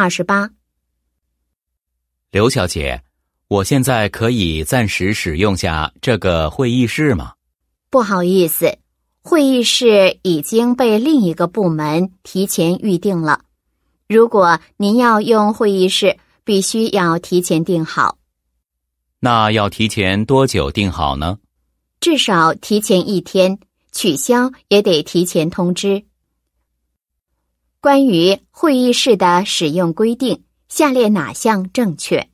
二十八，刘小姐，我现在可以暂时使用下这个会议室吗？不好意思，会议室已经被另一个部门提前预定了。如果您要用会议室，必须要提前订好。那要提前多久订好呢？至少提前一天，取消也得提前通知。关于会议室的使用规定，下列哪项正确？